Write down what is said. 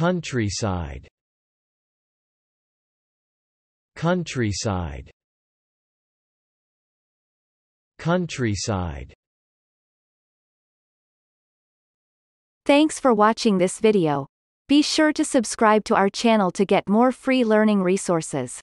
Countryside Countryside Countryside Thanks for watching this video. Be sure to subscribe to our channel to get more free learning resources.